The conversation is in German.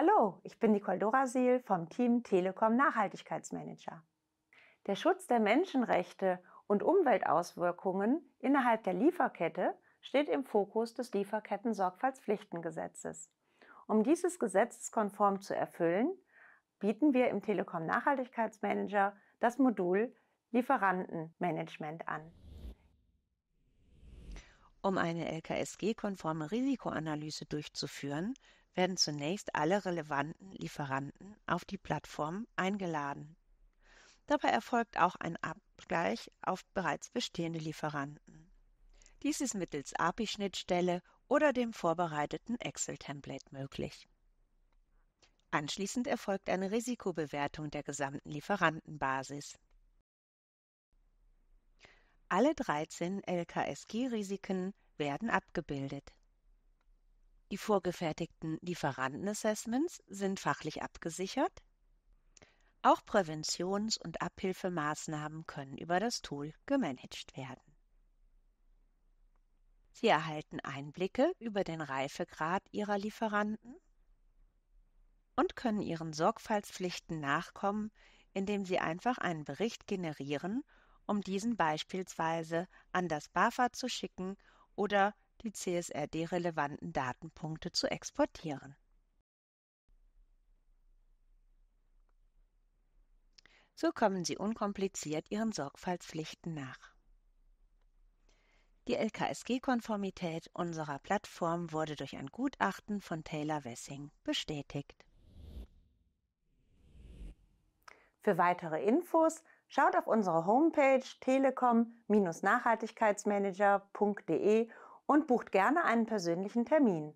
Hallo, ich bin Nicole Dorasil vom Team Telekom Nachhaltigkeitsmanager. Der Schutz der Menschenrechte und Umweltauswirkungen innerhalb der Lieferkette steht im Fokus des Lieferketten-Sorgfaltspflichtengesetzes. Um dieses gesetzeskonform zu erfüllen, bieten wir im Telekom Nachhaltigkeitsmanager das Modul Lieferantenmanagement an. Um eine LKSG-konforme Risikoanalyse durchzuführen, werden zunächst alle relevanten Lieferanten auf die Plattform eingeladen. Dabei erfolgt auch ein Abgleich auf bereits bestehende Lieferanten. Dies ist mittels API-Schnittstelle oder dem vorbereiteten Excel-Template möglich. Anschließend erfolgt eine Risikobewertung der gesamten Lieferantenbasis. Alle 13 LKSG-Risiken werden abgebildet. Die vorgefertigten Lieferantenassessments sind fachlich abgesichert. Auch Präventions- und Abhilfemaßnahmen können über das Tool gemanagt werden. Sie erhalten Einblicke über den Reifegrad Ihrer Lieferanten und können Ihren Sorgfaltspflichten nachkommen, indem Sie einfach einen Bericht generieren, um diesen beispielsweise an das BAFA zu schicken oder die CSRD-relevanten Datenpunkte zu exportieren. So kommen Sie unkompliziert Ihren Sorgfaltspflichten nach. Die LKSG-Konformität unserer Plattform wurde durch ein Gutachten von Taylor Wessing bestätigt. Für weitere Infos schaut auf unsere Homepage telekom-nachhaltigkeitsmanager.de und bucht gerne einen persönlichen Termin.